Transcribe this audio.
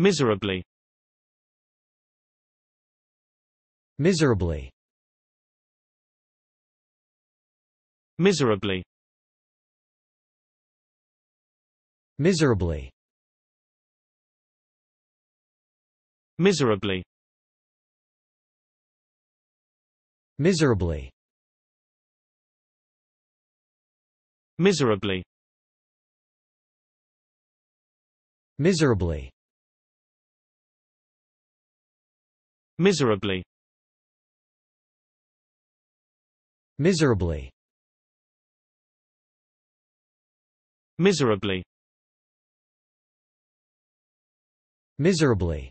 Miserably Miserably Miserably Miserably Miserably Miserably Miserably Miserably Miserably Miserably Miserably Miserably